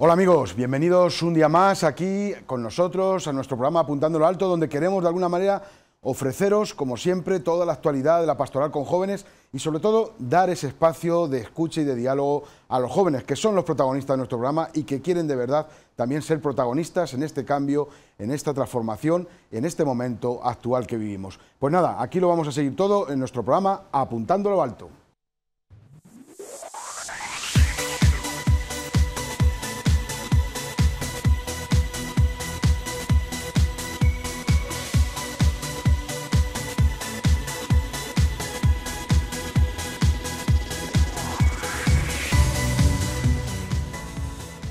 Hola amigos, bienvenidos un día más aquí con nosotros a nuestro programa Apuntando lo Alto, donde queremos de alguna manera ofreceros, como siempre, toda la actualidad de la pastoral con jóvenes y sobre todo dar ese espacio de escucha y de diálogo a los jóvenes, que son los protagonistas de nuestro programa y que quieren de verdad también ser protagonistas en este cambio, en esta transformación, en este momento actual que vivimos. Pues nada, aquí lo vamos a seguir todo en nuestro programa Apuntando lo Alto.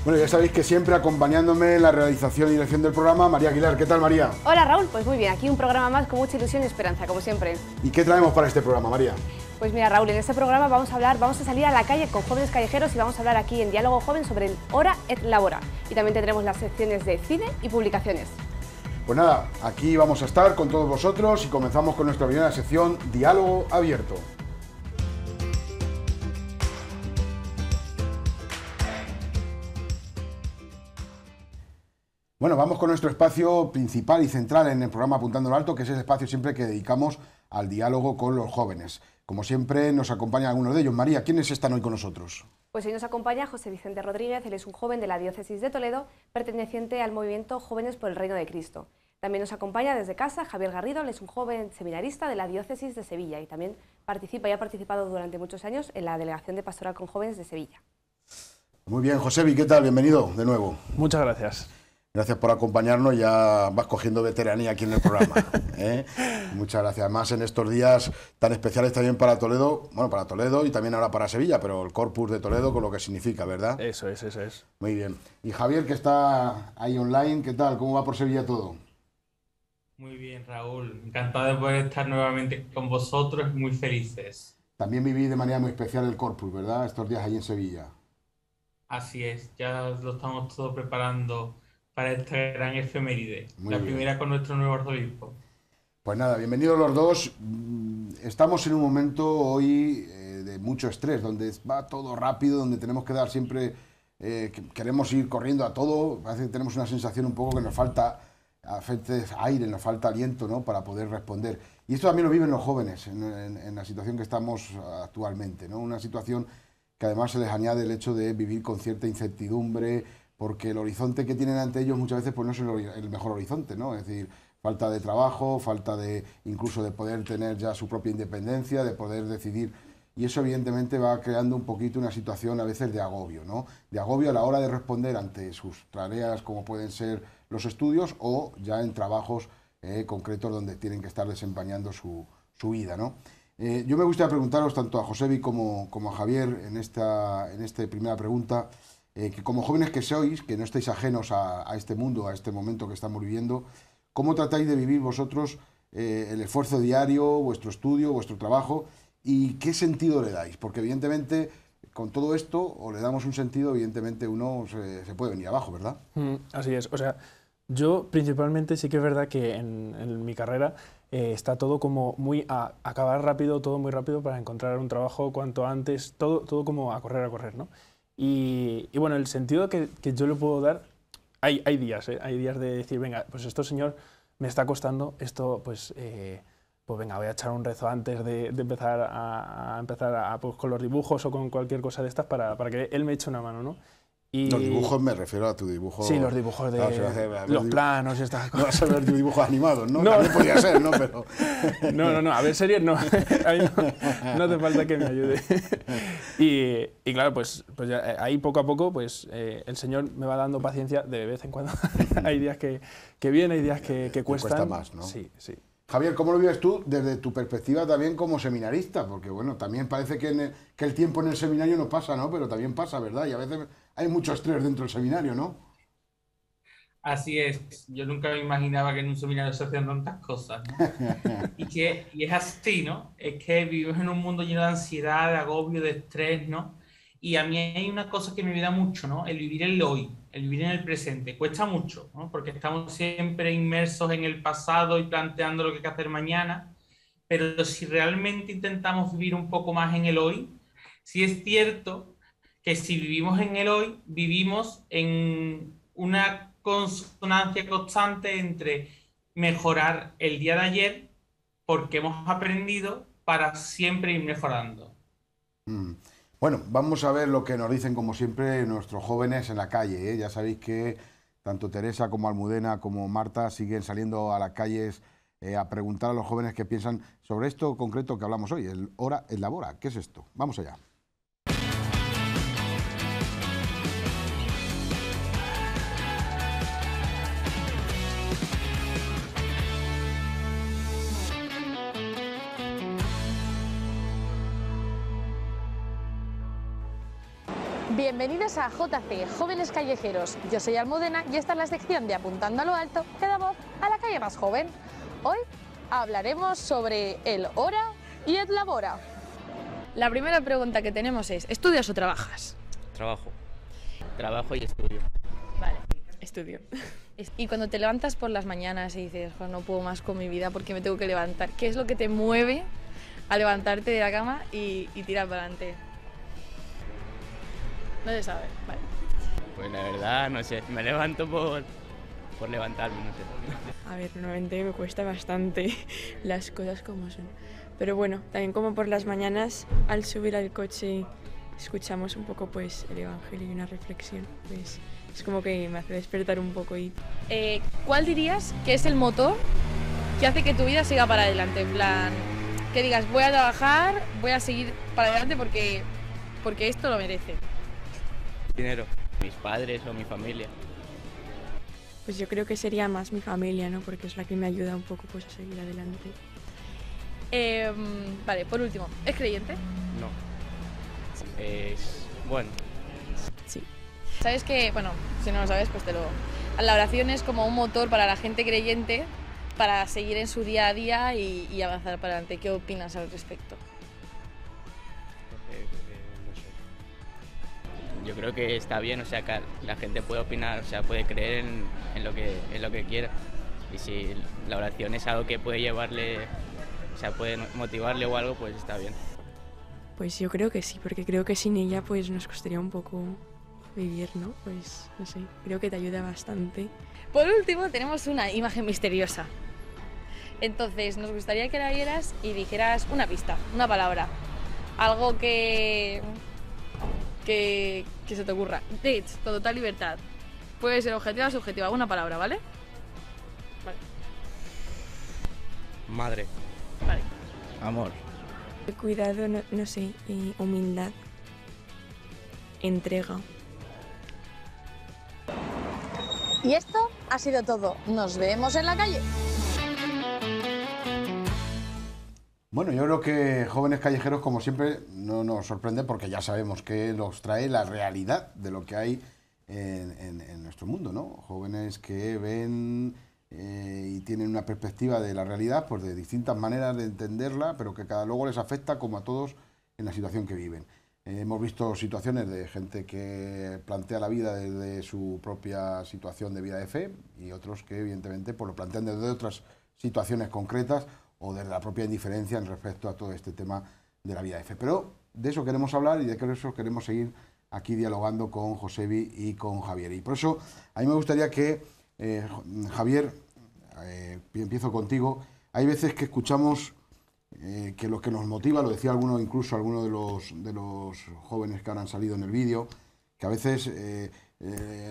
Bueno, ya sabéis que siempre acompañándome en la realización y dirección del programa, María Aguilar. ¿Qué tal, María? Hola, Raúl. Pues muy bien, aquí un programa más con mucha ilusión y esperanza, como siempre. ¿Y qué traemos para este programa, María? Pues mira, Raúl, en este programa vamos a hablar, vamos a salir a la calle con jóvenes callejeros y vamos a hablar aquí en Diálogo Joven sobre el Hora et Labora. Y también tendremos las secciones de cine y publicaciones. Pues nada, aquí vamos a estar con todos vosotros y comenzamos con nuestra primera sección, Diálogo Abierto. Bueno, vamos con nuestro espacio principal y central en el programa Apuntando al Alto, que es el espacio siempre que dedicamos al diálogo con los jóvenes. Como siempre, nos acompaña alguno de ellos. María, ¿quiénes están hoy con nosotros? Pues hoy nos acompaña José Vicente Rodríguez, él es un joven de la diócesis de Toledo, perteneciente al movimiento Jóvenes por el Reino de Cristo. También nos acompaña desde casa Javier Garrido, él es un joven seminarista de la diócesis de Sevilla y también participa y ha participado durante muchos años en la Delegación de Pastoral con Jóvenes de Sevilla. Muy bien, ¿y ¿qué tal? Bienvenido de nuevo. Muchas gracias. Gracias por acompañarnos, ya vas cogiendo veteranía aquí en el programa. ¿eh? Muchas gracias. además en estos días tan especiales también para Toledo, bueno, para Toledo y también ahora para Sevilla, pero el corpus de Toledo con lo que significa, ¿verdad? Eso es, eso es. Muy bien. Y Javier, que está ahí online, ¿qué tal? ¿Cómo va por Sevilla todo? Muy bien, Raúl. Encantado de poder estar nuevamente con vosotros, muy felices. También viví de manera muy especial el corpus, ¿verdad? Estos días ahí en Sevilla. Así es, ya lo estamos todo preparando para esta gran efeméride. la primera con nuestro nuevo arzobispo. Pues nada, bienvenidos los dos. Estamos en un momento hoy eh, de mucho estrés, donde va todo rápido, donde tenemos que dar siempre, eh, queremos ir corriendo a todo. Parece que tenemos una sensación un poco que nos falta aire, nos falta aliento ¿no? para poder responder. Y esto también lo viven los jóvenes en, en, la situación que estamos actualmente, ¿no? una situación que además se les añade el hecho de vivir con cierta incertidumbre, porque el horizonte que tienen ante ellos muchas veces pues no es el, mejor horizonte, ¿no? Es decir, falta de trabajo, falta de incluso de poder tener ya su propia independencia, de poder decidir y eso evidentemente va creando un poquito una situación a veces de agobio, ¿no? De agobio a la hora de responder ante sus tareas como pueden ser los estudios o ya en trabajos eh, concretos donde tienen que estar desempañando su, vida, ¿no? Eh, yo me gustaría preguntaros tanto a Josévi como, como a Javier en esta, en esta primera pregunta, eh, que como jóvenes que sois, que no estáis ajenos a, este mundo, a este momento que estamos viviendo, ¿cómo tratáis de vivir vosotros eh, el esfuerzo diario, vuestro estudio, vuestro trabajo? ¿Y qué sentido le dais? Porque evidentemente con todo esto, o le damos un sentido, evidentemente uno se, puede venir abajo, ¿verdad? Mm, así es, o sea, yo principalmente sí que es verdad que en, mi carrera eh, está todo como muy a acabar rápido, todo muy rápido para encontrar un trabajo cuanto antes, todo, todo como a correr, a correr, ¿no? Y, bueno, el sentido que, yo le puedo dar, hay, hay días, ¿eh? hay días de decir, venga, pues esto, señor, me está costando, esto, pues, eh, pues venga, voy a echar un rezo antes de, empezar a, a empezar a, pues, con los dibujos o con cualquier cosa de estas para, para que él me eche una mano, ¿no? Los dibujos me refiero a tu dibujo. Sí, los dibujos de. Ah, los planos y estas cosas. No vas a ver dibujos animados, ¿no? no. También podía ser, ¿no? Pero... no, no, no. A ver, series no. no, no, hace falta que me ayude. y, claro, pues, pues eh, ahí poco a poco, pues eh, el Señor me va dando paciencia de vez en cuando. hay días que, que viene, hay días que, que cuestan. Cuesta más, ¿no? Sí, sí. Javier, ¿cómo lo vives tú desde tu perspectiva también como seminarista? Porque bueno, también parece que, el, que el tiempo en el seminario no pasa, ¿no? Pero también pasa, ¿verdad? Y a veces hay mucho estrés dentro del seminario, ¿no? Así es, yo nunca me imaginaba que en un seminario se hacían tantas cosas. y, que, y es así, ¿no? Es que vivimos en un mundo lleno de ansiedad, de agobio, de estrés, ¿no? Y a mí hay una cosa que me ayuda mucho, ¿no? El vivir el hoy, el vivir en el presente. Cuesta mucho, ¿no? Porque estamos siempre inmersos en el pasado y planteando lo que hay que hacer mañana. Pero si realmente intentamos vivir un poco más en el hoy, si es cierto que si vivimos en el hoy, vivimos en una consonancia constante entre mejorar el día de ayer, porque hemos aprendido para siempre ir mejorando. Mm. Bueno, vamos a ver lo que nos dicen, como siempre, nuestros jóvenes en la calle. ¿eh? Ya sabéis que tanto Teresa como Almudena como Marta siguen saliendo a las calles eh, a preguntar a los jóvenes qué piensan sobre esto concreto que hablamos hoy, el hora, el labora. ¿Qué es esto? Vamos allá. Bienvenidos a JC, Jóvenes Callejeros. Yo soy Almudena y esta es la sección de Apuntando a lo Alto que da voz a la calle más joven. Hoy hablaremos sobre el hora y el labora. La primera pregunta que tenemos es, ¿estudias o trabajas? Trabajo. Trabajo y estudio. Vale, estudio. Y cuando te levantas por las mañanas y dices, no puedo más con mi vida porque me tengo que levantar, ¿qué es lo que te mueve a levantarte de la cama y, y tirar para adelante? No se sabe, vale. Pues la verdad, no sé, me levanto por, levantarme, no sé. A ver, normalmente me cuesta bastante las cosas como son. Pero bueno, también como por las mañanas, al subir al coche escuchamos un poco pues el Evangelio y una reflexión, pues es como que me hace despertar un poco y... Eh, ¿Cuál dirías que es el motor que hace que tu vida siga para adelante? En plan, que digas, voy a trabajar, voy a seguir para adelante porque, porque esto lo merece dinero? ¿Mis padres o mi familia? Pues yo creo que sería más mi familia, ¿no? Porque es la que me ayuda un poco pues, a seguir adelante. Em, vale, por último, ¿es creyente? No. Es. bueno. Sí. Sabes que, bueno, si no lo sabes, pues te lo. La oración es como un motor para la gente creyente para seguir en su día a día y avanzar para adelante. ¿Qué opinas al respecto? yo creo que está bien, o sea, que la gente puede opinar, o sea, puede creer en, lo, que, en lo que quiera. Y si la oración es algo que puede llevarle, o sea, puede motivarle o algo, pues está bien. Pues yo creo que sí, porque creo que sin ella pues nos costaría un poco vivir, ¿no? Pues no sé, creo que te ayuda bastante. Por último, tenemos una imagen misteriosa. Entonces, nos gustaría que la vieras y dijeras una pista, una palabra. Algo que que, se te ocurra. Dates, total libertad. Puede ser objetiva o subjetiva, una palabra, ¿vale? Vale. Madre. Vale. Amor. Cuidado, no, sé, humildad. Entrega. Y esto ha sido todo. Nos vemos en la calle. Bueno, yo creo que Jóvenes Callejeros, como siempre, no nos sorprende porque ya sabemos que los trae la realidad de lo que hay en, nuestro mundo, ¿no? Jóvenes que ven eh, y tienen una perspectiva de la realidad, pues de distintas maneras de entenderla, pero que cada luego les afecta como a todos en la situación que viven. Eh, hemos visto situaciones de gente que plantea la vida desde su propia situación de vida de fe y otros que evidentemente pues, lo plantean desde otras situaciones concretas o de la propia indiferencia en respecto a todo este tema de la vida F. Pero de eso queremos hablar y de eso queremos seguir aquí dialogando con Josebi y con Javier. Y por eso a mí me gustaría que, eh, Javier, eh, empiezo contigo, hay veces que escuchamos eh, que lo que nos motiva, lo decía alguno, incluso alguno de los, de los jóvenes que han salido en el vídeo, que a veces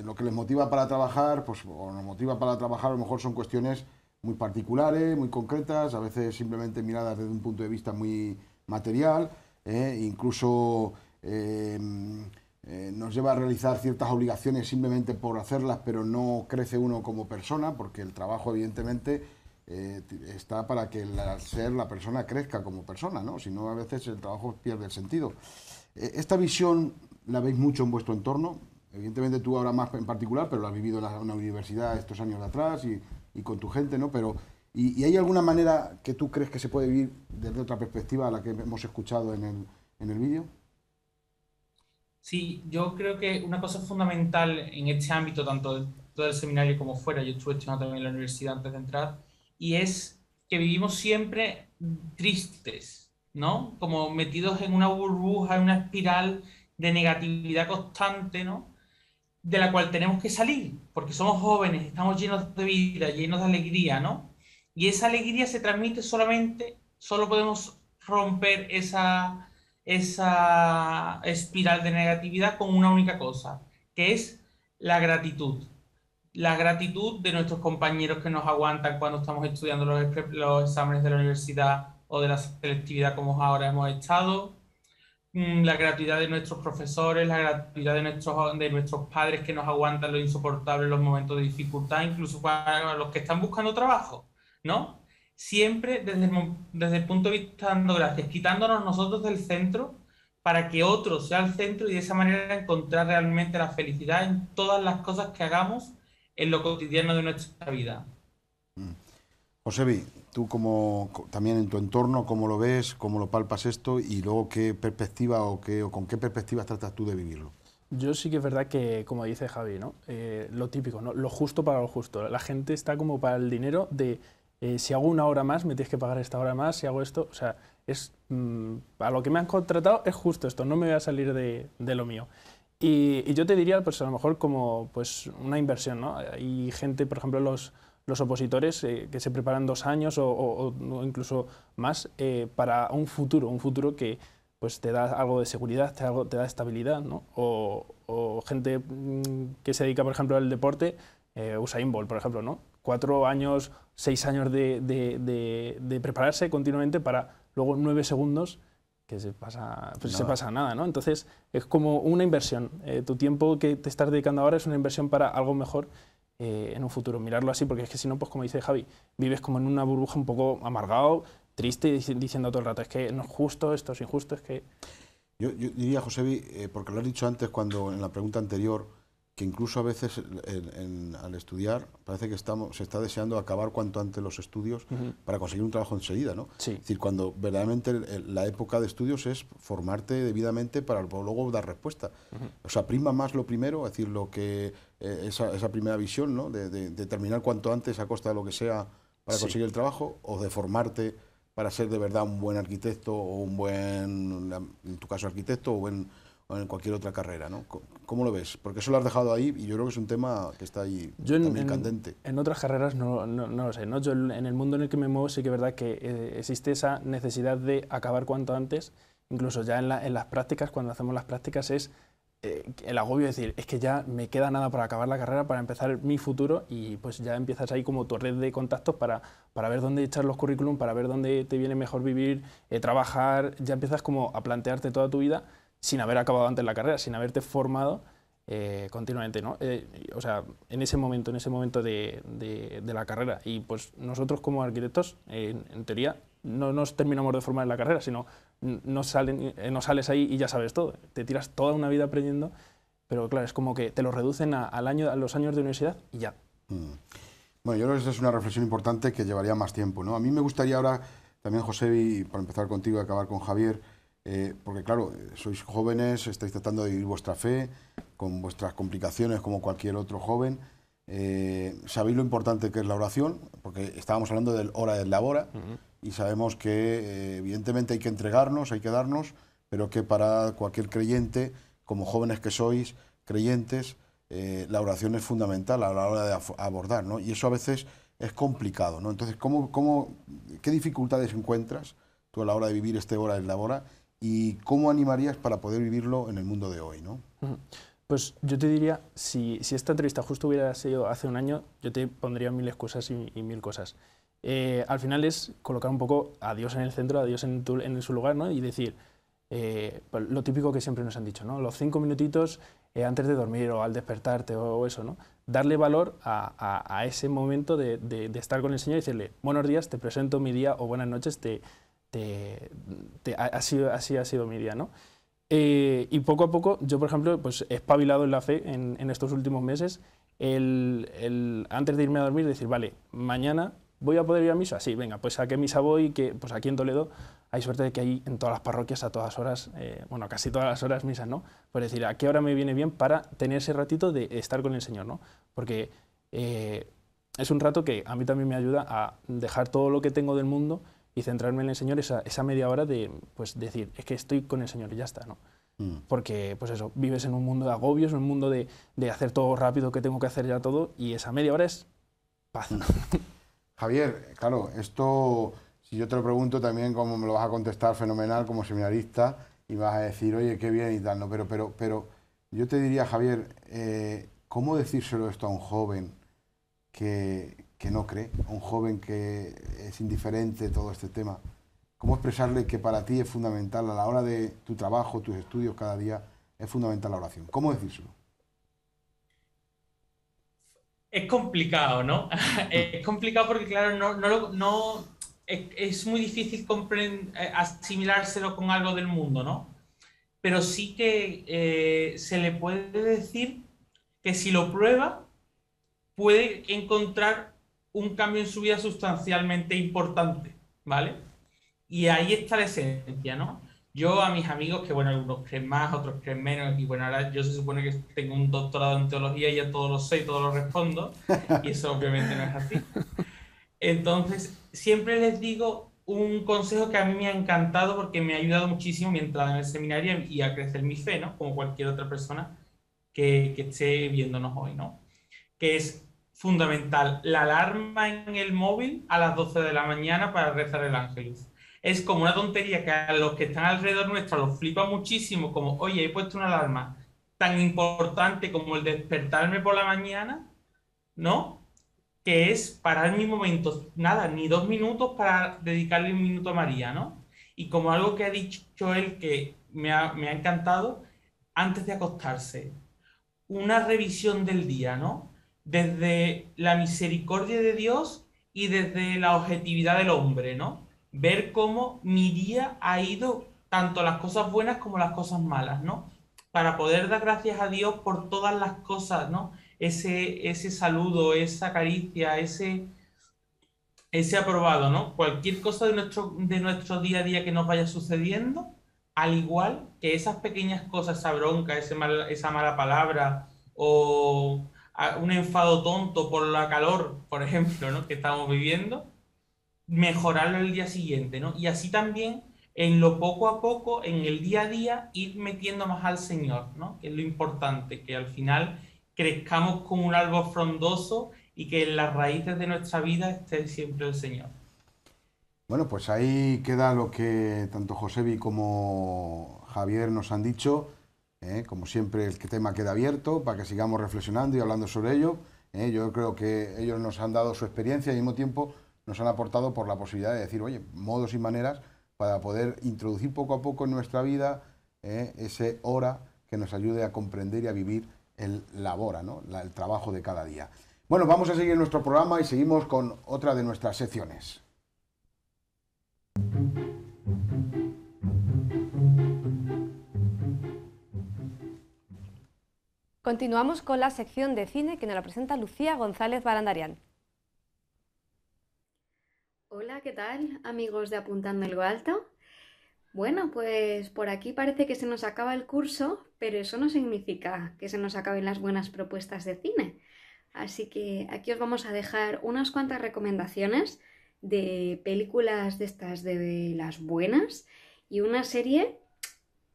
lo que les motiva para trabajar, pues, o nos motiva para trabajar, a lo mejor son cuestiones muy particulares, muy concretas, a veces simplemente miradas desde un punto de vista muy material, ¿eh? incluso eh, eh, nos lleva a realizar ciertas obligaciones simplemente por hacerlas, pero no crece uno como persona, porque el trabajo evidentemente está para que el ser la persona crezca como persona, ¿no? Si no, a veces el trabajo pierde el sentido. esta visión la veis mucho en vuestro entorno, evidentemente tú ahora más en particular, pero lo has vivido en la, una universidad estos años atrás y y con tu gente, ¿no? Pero, ¿y, hay alguna manera que tú crees que se puede vivir desde otra perspectiva a la que hemos escuchado en el, vídeo? Sí, yo creo que una cosa fundamental en este ámbito, tanto del seminario como fuera, yo estuve estudiando también en la universidad antes de entrar, y es que vivimos siempre tristes, ¿no? Como metidos en una burbuja, en una espiral de negatividad constante, ¿no? de la cual tenemos que salir, porque somos jóvenes, estamos llenos de vida, llenos de alegría, ¿no? Y esa alegría se transmite solamente, solo podemos romper esa, esa espiral de negatividad con una única cosa, que es la gratitud. La gratitud de nuestros compañeros que nos aguantan cuando estamos estudiando los, los exámenes de la universidad o de la selectividad como ahora hemos estado, Mm, la gratuidad de nuestros profesores, la gratuidad de nuestros, de nuestros padres que nos aguantan lo insoportable, en los momentos de dificultad, incluso para los que están buscando trabajo, ¿no? Siempre desde el, desde el punto de vista dando gracias, quitándonos nosotros del centro para que otro sea el centro y de esa manera encontrar realmente la felicidad en todas las cosas que hagamos en lo cotidiano de nuestra vida. Mm. Josebi, tú como también en tu entorno, cómo lo ves, cómo lo palpas esto y luego qué perspectiva o, o con qué perspectiva tratas tú de vivirlo. Yo sí que es verdad que, como dice Javi, ¿no? Eh, lo típico, ¿no? lo justo para lo justo. La gente está como para el dinero de eh, si hago una hora más, me tienes que pagar esta hora más, si hago esto, o sea, es, mm, a lo que me han contratado es justo esto, no me voy a salir de, lo mío. Y, yo te diría, pues a lo mejor como pues, una inversión, ¿no? Hay gente, por ejemplo, los, los opositores eh, que se preparan dos años o, incluso más eh, para un futuro, un futuro que pues te da algo de seguridad, te da, estabilidad, o, gente mm, que se dedica, por ejemplo, al deporte, usa eh, Usain por ejemplo, ¿no? Cuatro años, seis años de, prepararse continuamente para luego nueve segundos que se pasa, pues, nada. se pasa nada, ¿no? Entonces es como una inversión. tu tiempo que te estás dedicando ahora es una inversión para algo mejor eh, en un futuro, mirarlo así, porque es que si no, pues como dice Javi, vives como en una burbuja un poco amargado, triste, diciendo todo el rato, es que no es justo, esto es injusto, es que... Yo, diría, Josebi, eh, porque lo has dicho antes cuando en la pregunta anterior, que incluso a veces al estudiar parece que estamos, se está deseando acabar cuanto antes los estudios para conseguir un trabajo enseguida, ¿no? Es decir, cuando verdaderamente la época de estudios es formarte debidamente para luego dar respuesta. O sea, prima más lo primero, es decir, lo que eh, esa, primera visión, ¿no? De, de, terminar cuanto antes a costa de lo que sea para conseguir el trabajo o de formarte para ser de verdad un buen arquitecto o un buen, en tu caso arquitecto o buen o en cualquier otra carrera, ¿no? ¿Cómo lo ves? Porque eso lo has dejado ahí y yo creo que es un tema que está ahí muy candente. En otras carreras no, no, lo sé, ¿no? en el mundo en el que me muevo sí que es verdad que eh, existe esa necesidad de acabar cuanto antes, incluso ya en, las prácticas, cuando hacemos las prácticas es eh, el agobio de decir, es que ya me queda nada para acabar la carrera, para empezar mi futuro y pues ya empiezas ahí como tu red de contactos para, para ver dónde echar los currículum, para ver dónde te viene mejor vivir, eh, trabajar, ya empiezas como a plantearte toda tu vida sin haber acabado antes la carrera, sin haberte formado eh, continuamente, ¿no? Eh, o sea, en ese momento, en ese momento de, de, la carrera. Y pues nosotros como arquitectos, en, teoría, no nos terminamos de formar en la carrera, sino no, salen, eh, no sales ahí y ya sabes todo. Te tiras toda una vida aprendiendo, pero claro, es como que te lo reducen a, al año, a los años de universidad y ya. Mm. Bueno, yo creo que esa es una reflexión importante que llevaría más tiempo. ¿no? A mí me gustaría ahora, también José, y para empezar contigo y acabar con Javier, eh, porque claro, eh, sois jóvenes, estáis tratando de vivir vuestra fe, con vuestras complicaciones como cualquier otro joven. Eh, sabéis lo importante que es la oración, porque estábamos hablando del hora del labora, y sabemos que evidentemente hay que entregarnos, hay que darnos, pero que para cualquier creyente, como jóvenes que sois, creyentes, la oración es fundamental a la hora de abordar, ¿no? Y eso a veces es complicado, ¿no? Entonces, ¿cómo, cómo, ¿qué dificultades encuentras tú a la hora de vivir este hora del labora? y cómo animarías para poder vivirlo en el mundo de hoy, ¿no? Pues yo te diría, si, esta entrevista justo hubiera sido hace un año, yo te pondría mil excusas y, mil cosas. Eh, al final es colocar un poco a Dios en el centro, a Dios en, su lugar, ¿no? Y decir, eh, pues lo típico que siempre nos han dicho, ¿no? Los cinco minutitos eh, antes de dormir o al despertarte o, eso, ¿no? Darle valor a, ese momento de, de, estar con el Señor y decirle, buenos días, te presento mi día o buenas noches, te, te, sido así, ha sido mi día, ¿no? Eh, y poco a poco, yo por ejemplo, pues he espabilado en la fe en, estos últimos meses, el, antes de irme a dormir, decir, vale, mañana voy a poder ir a misa, así venga, pues a qué misa voy, que pues aquí en Toledo hay suerte de que hay en todas las parroquias a todas horas, eh, bueno, casi todas las horas misas, ¿no? Por decir, a qué hora me viene bien para tener ese ratito de estar con el Señor, ¿no? Porque eh, es un rato que a mí también me ayuda a dejar todo lo que tengo del mundo y centrarme en el Señor esa, esa, media hora de pues, decir, es que estoy con el Señor y ya está, ¿no? Mm. Porque, pues eso, vives en un mundo de agobios, en un mundo de, hacer todo rápido, que tengo que hacer ya todo, y esa media hora es paz. Mm. Javier, claro, esto, si yo te lo pregunto también, como me lo vas a contestar fenomenal como seminarista, y vas a decir, oye, qué bien y tal, ¿no? Pero, pero, pero yo te diría, Javier, eh, ¿cómo decírselo esto a un joven que, que no cree, un joven que es indiferente todo este tema? ¿Cómo expresarle que para ti es fundamental a la hora de tu trabajo, tus estudios cada día, es fundamental la oración? ¿Cómo decírselo? Es complicado, ¿no? es complicado porque, claro, no, no, es, muy difícil eh, asimilárselo con algo del mundo, ¿no? Pero sí que eh, se le puede decir que si lo prueba, puede encontrar un cambio en su vida sustancialmente importante, ¿vale? Y ahí está la esencia, ¿no? Yo a mis amigos, que bueno, algunos creen más, otros creen menos, y bueno, ahora yo se supone que tengo un doctorado en teología y ya todos lo sé y todos lo respondo, y eso obviamente no es así. Entonces, siempre les digo un consejo que a mí me ha encantado porque me ha ayudado muchísimo mi entrada en el seminario y a crecer mi fe, ¿no? Como cualquier otra persona que, que esté viéndonos hoy, ¿no? Que es fundamental la alarma en el móvil a las 12 de la mañana para rezar el ángelus. Es como una tontería que a los que están alrededor nuestro los flipa muchísimo, como, oye, he puesto una alarma tan importante como el despertarme por la mañana, ¿no? Que es parar mi momento, nada, ni dos minutos para dedicarle un minuto a María, ¿no? Y como algo que ha dicho él que me ha, me ha encantado, antes de acostarse, una revisión del día, ¿no? desde la misericordia de Dios y desde la objetividad del hombre, ¿no? Ver cómo mi día ha ido tanto las cosas buenas como las cosas malas, ¿no? Para poder dar gracias a Dios por todas las cosas, ¿no? Ese, ese saludo, esa caricia, ese, ese aprobado, ¿no? Cualquier cosa de nuestro, de nuestro día a día que nos vaya sucediendo, al igual que esas pequeñas cosas, esa bronca, ese mal, esa mala palabra o un enfado tonto por la calor, por ejemplo, ¿no? que estamos viviendo, mejorarlo el día siguiente, Y así también en lo poco a poco, en el día a día, ir metiendo más al Señor, ¿no? Que es lo importante, que al final crezcamos como un árbol frondoso y que en las raíces de nuestra vida esté siempre el Señor. Bueno, pues ahí queda lo que tanto vi como Javier nos han dicho. ¿eh? como siempre, el tema queda abierto para que sigamos reflexionando y hablando sobre ello. ¿eh? yo creo que ellos nos han dado su experiencia y al mismo tiempo nos han aportado por la posibilidad de decir, oye, modos y maneras para poder introducir poco a poco en nuestra vida ¿eh? ese hora que nos ayude a comprender y a vivir el labora, ¿no? el trabajo de cada día. Bueno, vamos a seguir nuestro programa y seguimos con otra de nuestras secciones. Continuamos con la sección de cine que nos la presenta Lucía González Barandarián. Hola, ¿qué tal amigos de Apuntando el Alto? Bueno, pues por aquí parece que se nos acaba el curso, pero eso no significa que se nos acaben las buenas propuestas de cine. Así que aquí os vamos a dejar unas cuantas recomendaciones de películas de estas de las buenas y una serie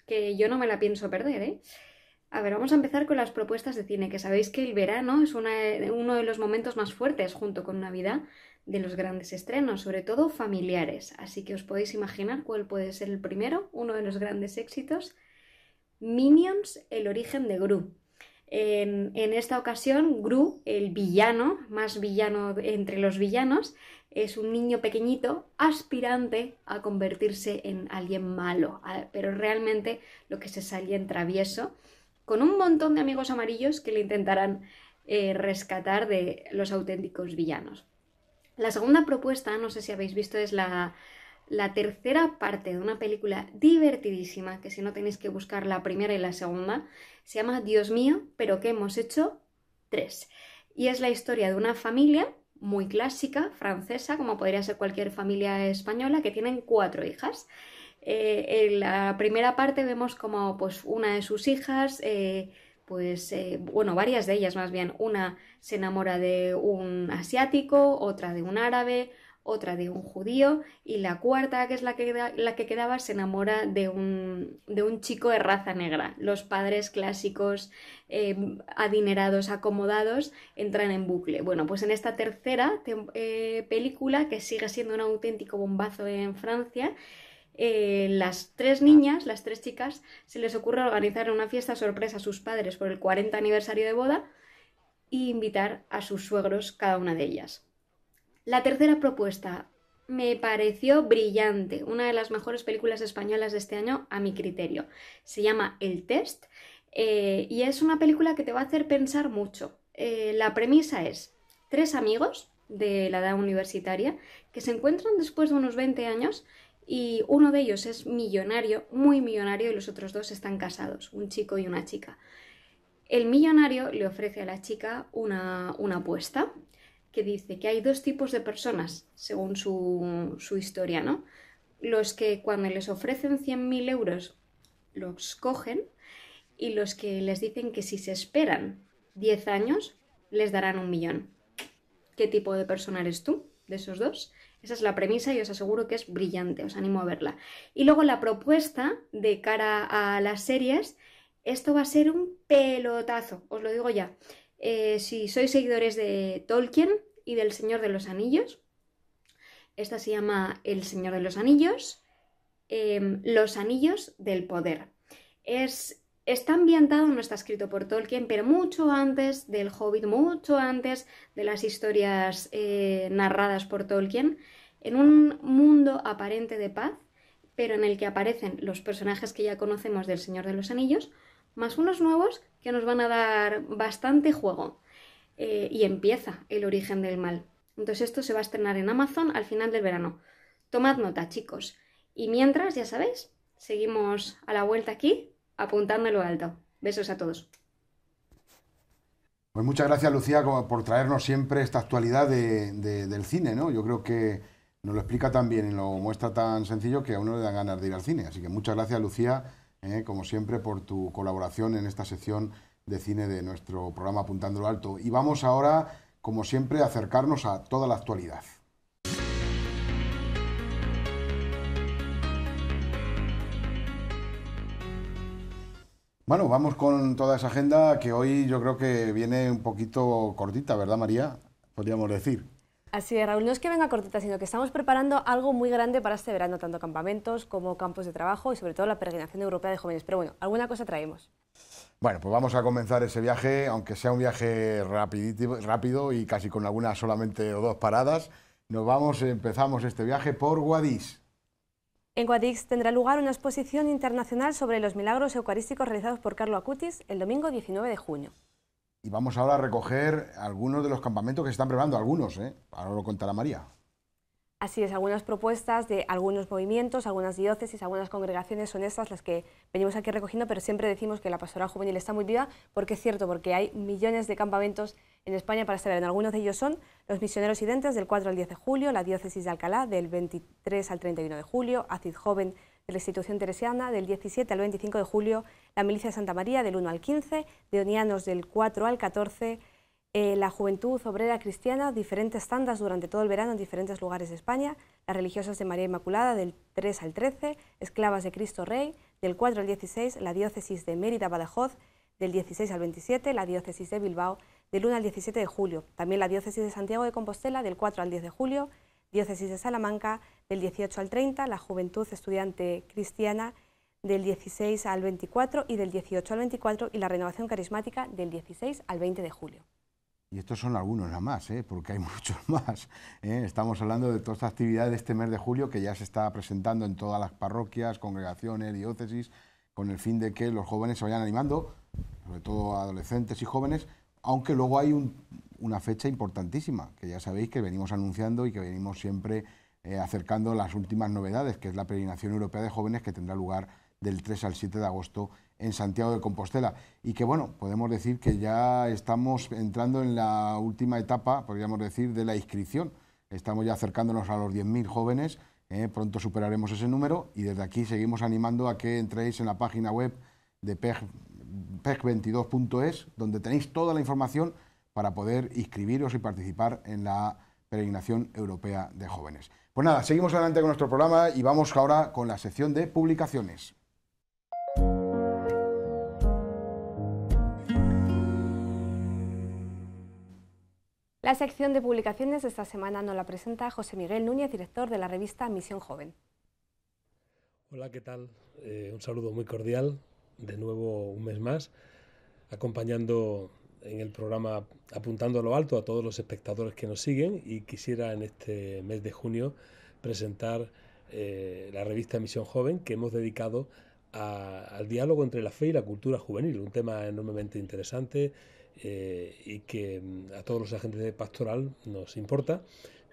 que yo no me la pienso perder, ¿eh? A ver, vamos a empezar con las propuestas de cine, que sabéis que el verano es uno de los momentos más fuertes, junto con Navidad, de los grandes estrenos, sobre todo familiares. Así que os podéis imaginar cuál puede ser el primero, uno de los grandes éxitos. Minions, el origen de Gru. En, en esta ocasión, Gru, el villano, más villano entre los villanos, es un niño pequeñito aspirante a convertirse en alguien malo, pero realmente lo que se salía en travieso con un montón de amigos amarillos que le intentarán eh, rescatar de los auténticos villanos. La segunda propuesta, no sé si habéis visto, es la, la tercera parte de una película divertidísima, que si no tenéis que buscar la primera y la segunda, se llama Dios mío, pero que hemos hecho tres. Y es la historia de una familia muy clásica, francesa, como podría ser cualquier familia española, que tienen cuatro hijas. Eh, en la primera parte vemos como pues una de sus hijas, eh, pues eh, bueno, varias de ellas más bien, una se enamora de un asiático, otra de un árabe, otra de un judío y la cuarta, que es la que, la que quedaba, se enamora de un, de un chico de raza negra. Los padres clásicos, adinerados, acomodados, entran en bucle. Bueno, pues en esta tercera película, que sigue siendo un auténtico bombazo en Francia, eh, las tres niñas, las tres chicas, se les ocurre organizar una fiesta sorpresa a sus padres por el 40 aniversario de boda e invitar a sus suegros cada una de ellas. La tercera propuesta me pareció brillante, una de las mejores películas españolas de este año a mi criterio. Se llama El Test eh, y es una película que te va a hacer pensar mucho. Eh, la premisa es tres amigos de la edad universitaria que se encuentran después de unos 20 años y uno de ellos es millonario, muy millonario, y los otros dos están casados, un chico y una chica. El millonario le ofrece a la chica una, apuesta que dice que hay dos tipos de personas, según su, historia, ¿no? Los que cuando les ofrecen 100.000 euros los cogen y los que les dicen que si se esperan 10 años les darán un millón. ¿Qué tipo de persona eres tú? de esos dos. Esa es la premisa y os aseguro que es brillante, os animo a verla. Y luego la propuesta de cara a las series, esto va a ser un pelotazo, os lo digo ya. Eh, si sois seguidores de Tolkien y del Señor de los Anillos, esta se llama El Señor de los Anillos, em, Los Anillos del Poder. Es está ambientado, no está escrito por Tolkien, pero mucho antes del Hobbit, mucho antes de las historias eh, narradas por Tolkien, en un mundo aparente de paz, pero en el que aparecen los personajes que ya conocemos del Señor de los Anillos, más unos nuevos que nos van a dar bastante juego. Eh, y empieza el origen del mal. Entonces esto se va a estrenar en Amazon al final del verano. Tomad nota, chicos. Y mientras, ya sabéis, seguimos a la vuelta aquí Apuntándolo alto. Besos a todos. Pues muchas gracias, Lucía, por traernos siempre esta actualidad del cine, ¿no? Yo creo que nos lo explica tan bien y lo muestra tan sencillo que a uno le dan ganas de ir al cine. Así que muchas gracias, Lucía, ¿eh? como siempre, por tu colaboración en esta sección de cine de nuestro programa Apuntándolo Alto. Y vamos ahora, como siempre, a acercarnos a toda la actualidad. Bueno, vamos con toda esa agenda que hoy yo creo que viene un poquito cortita, ¿verdad María? Podríamos decir. Así Raúl, no es que venga cortita, sino que estamos preparando algo muy grande para este verano, tanto campamentos como campos de trabajo y sobre todo la peregrinación europea de jóvenes. Pero bueno, alguna cosa traemos. Bueno, pues vamos a comenzar ese viaje, aunque sea un viaje rápido y casi con algunas solamente o dos paradas. Nos vamos, empezamos este viaje por Guadix. En Guadix tendrá lugar una exposición internacional sobre los milagros eucarísticos realizados por Carlo Acutis el domingo 19 de junio. Y vamos ahora a recoger algunos de los campamentos que se están preparando, algunos, ¿eh? ahora lo contará María. Así es, algunas propuestas de algunos movimientos, algunas diócesis, algunas congregaciones son estas las que venimos aquí recogiendo, pero siempre decimos que la pastoral juvenil está muy viva, porque es cierto, porque hay millones de campamentos en España para este verano. Algunos de ellos son los misioneros y dentes del 4 al 10 de julio, la diócesis de Alcalá del 23 al 31 de julio, Acid Joven de la institución teresiana del 17 al 25 de julio, la milicia de Santa María del 1 al 15, Deonianos del 4 al 14, eh, la Juventud Obrera Cristiana, diferentes tandas durante todo el verano en diferentes lugares de España, las religiosas de María Inmaculada del 3 al 13, Esclavas de Cristo Rey del 4 al 16, la Diócesis de Mérida Badajoz del 16 al 27, la Diócesis de Bilbao del 1 al 17 de julio. También la diócesis de Santiago de Compostela del 4 al 10 de julio, diócesis de Salamanca del 18 al 30, la Juventud Estudiante Cristiana del 16 al 24 y del 18 al 24 y la Renovación Carismática del 16 al 20 de julio. Y estos son algunos nada más, ¿eh? porque hay muchos más. ¿eh? Estamos hablando de todas esta actividades de este mes de julio que ya se está presentando en todas las parroquias, congregaciones, diócesis, con el fin de que los jóvenes se vayan animando, sobre todo adolescentes y jóvenes, aunque luego hay una fecha importantísima, que ya sabéis que venimos anunciando y que venimos siempre eh, acercando las últimas novedades, que es la peregrinación europea de jóvenes que tendrá lugar del 3 al 7 de agosto en Santiago de Compostela. Y que, bueno, podemos decir que ya estamos entrando en la última etapa, podríamos decir, de la inscripción. Estamos ya acercándonos a los 10.000 jóvenes, eh, pronto superaremos ese número y desde aquí seguimos animando a que entréis en la página web de PEG peg 22es donde tenéis toda la información para poder inscribiros y participar en la peregrinación europea de jóvenes. Pues nada, seguimos adelante con nuestro programa y vamos ahora con la sección de publicaciones. La sección de publicaciones de esta semana nos la presenta José Miguel Núñez, director de la revista Misión Joven. Hola, ¿qué tal? Eh, un saludo muy cordial de nuevo un mes más, acompañando en el programa Apuntando a lo Alto a todos los espectadores que nos siguen y quisiera en este mes de junio presentar eh, la revista Misión Joven que hemos dedicado al diálogo entre la fe y la cultura juvenil, un tema enormemente interesante eh, y que mm, a todos los agentes de pastoral nos importa,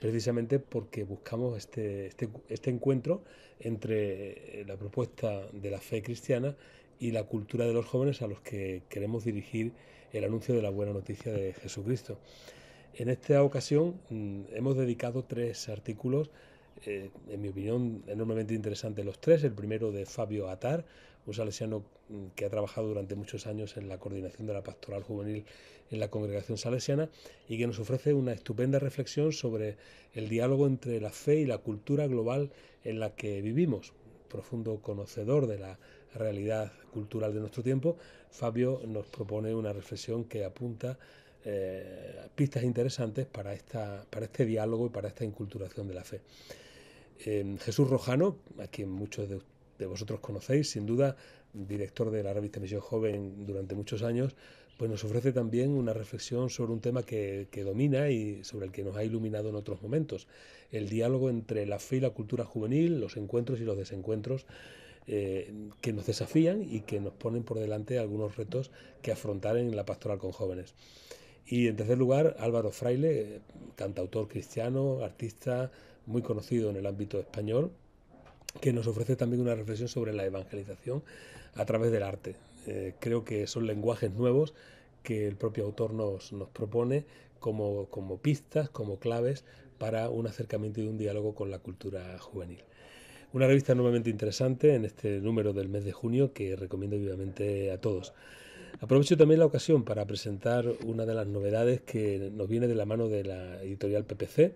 precisamente porque buscamos este, este, este encuentro entre eh, la propuesta de la fe cristiana y la cultura de los jóvenes a los que queremos dirigir el anuncio de la buena noticia de Jesucristo. En esta ocasión mm, hemos dedicado tres artículos, eh, en mi opinión, enormemente interesantes los tres. El primero de Fabio Atar, un salesiano mm, que ha trabajado durante muchos años en la coordinación de la pastoral juvenil en la congregación salesiana y que nos ofrece una estupenda reflexión sobre el diálogo entre la fe y la cultura global en la que vivimos. Profundo conocedor de la realidad cultural de nuestro tiempo, Fabio nos propone una reflexión que apunta eh, pistas interesantes para, esta, para este diálogo y para esta inculturación de la fe. Eh, Jesús Rojano, a quien muchos de, vosotros conocéis, sin duda, director de la revista Misión Joven durante muchos años, pues nos ofrece también una reflexión sobre un tema que, que domina y sobre el que nos ha iluminado en otros momentos, el diálogo entre la fe y la cultura juvenil, los encuentros y los desencuentros eh, que nos desafían y que nos ponen por delante algunos retos que afrontar en la pastoral con jóvenes. Y en tercer lugar, Álvaro Fraile, tanto autor cristiano, artista muy conocido en el ámbito español, que nos ofrece también una reflexión sobre la evangelización a través del arte. Eh, creo que son lenguajes nuevos que el propio autor nos, propone como pistas, como claves para un acercamiento y un diálogo con la cultura juvenil. Una revista nuevamente interesante en este número del mes de junio que recomiendo vivamente a todos. Aprovecho también la ocasión para presentar una de las novedades que nos viene de la mano de la editorial PPC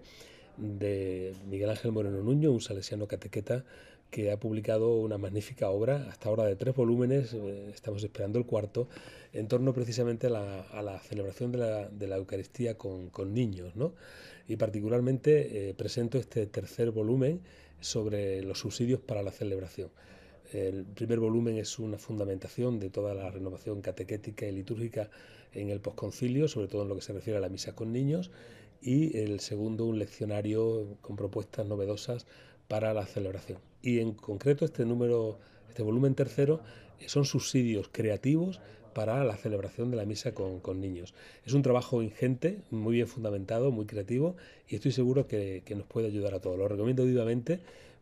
de Miguel Ángel Moreno Nuño, un salesiano catequeta que ha publicado una magnífica obra, hasta ahora de tres volúmenes, eh, estamos esperando el cuarto, en torno precisamente a la, celebración de la, Eucaristía con, niños. ¿no? Y particularmente eh, presento este tercer volumen sobre los subsidios para la celebración. El primer volumen es una fundamentación de toda la renovación catequética y litúrgica en el posconcilio, sobre todo en lo que se refiere a la misa con niños, y el segundo un leccionario con propuestas novedosas para la celebración. Y en concreto este número, este volumen tercero, son subsidios creativos para la celebración de la misa con, niños. Es un trabajo ingente, muy bien fundamentado, muy creativo y estoy seguro que, nos puede ayudar a todos. Lo recomiendo vivamente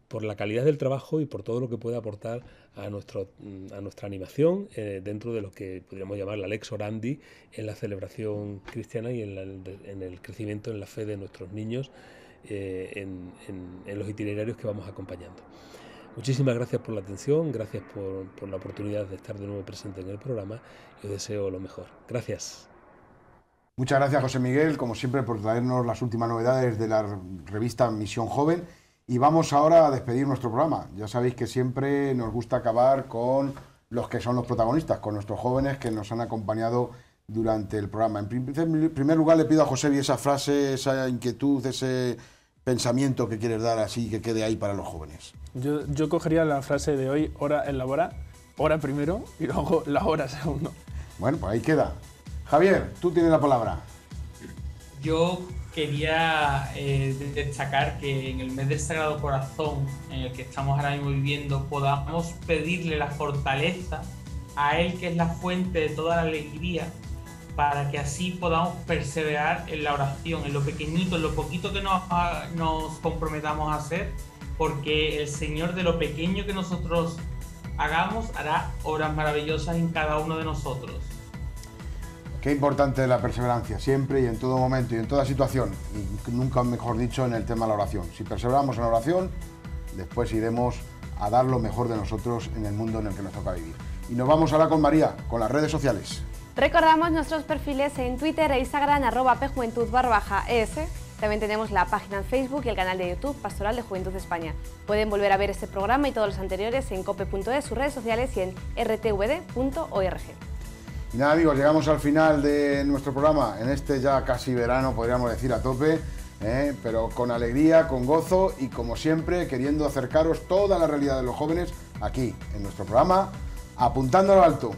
por la calidad del trabajo y por todo lo que puede aportar a, mm, nuestra animación eh, dentro de lo que podríamos llamar la lex orandi en la celebración cristiana y en, el crecimiento en la fe de nuestros niños eh, en los itinerarios que vamos acompañando. Muchísimas gracias por la atención, gracias por, la oportunidad de estar de nuevo presente en el programa y os deseo lo mejor. Gracias. Muchas gracias, José Miguel, como siempre, por traernos las últimas novedades de la revista Misión Joven. Y vamos ahora a despedir nuestro programa. Ya sabéis que siempre nos gusta acabar con los que son los protagonistas, con nuestros jóvenes que nos han acompañado durante el programa. En primer lugar, le pido a José esa frase, esa inquietud, ese pensamiento que quieres dar así que quede ahí para los jóvenes? Yo, yo cogería la frase de hoy, hora en la hora, hora primero y luego la hora segundo. Bueno, pues ahí queda. Javier, tú tienes la palabra. Yo quería eh, destacar que en el mes del Sagrado Corazón, en el que estamos ahora mismo viviendo, podamos pedirle la fortaleza a Él que es la fuente de toda la alegría para que así podamos perseverar en la oración, en lo pequeñito, en lo poquito que ah, nos, comprometamos a hacer, porque el Señor de lo pequeño que nosotros hagamos hará obras maravillosas en cada uno de nosotros. Qué importante la perseverancia, siempre y en todo momento y en toda situación, y nunca mejor dicho en el tema de la oración. Si perseveramos en la oración, después iremos a dar lo mejor de nosotros en el mundo en el que nos toca vivir. Y nos vamos ahora con María, con las redes sociales. Recordamos nuestros perfiles en Twitter e Instagram arroba También tenemos la página en Facebook y el canal de YouTube Pastoral de Juventud de España. Pueden volver a ver este programa y todos los anteriores en cope.es, sus redes sociales y en rtvd.org. Y nada amigos, llegamos al final de nuestro programa, en este ya casi verano podríamos decir a tope, ¿eh? pero con alegría, con gozo y como siempre queriendo acercaros toda la realidad de los jóvenes aquí en nuestro programa, apuntando lo alto.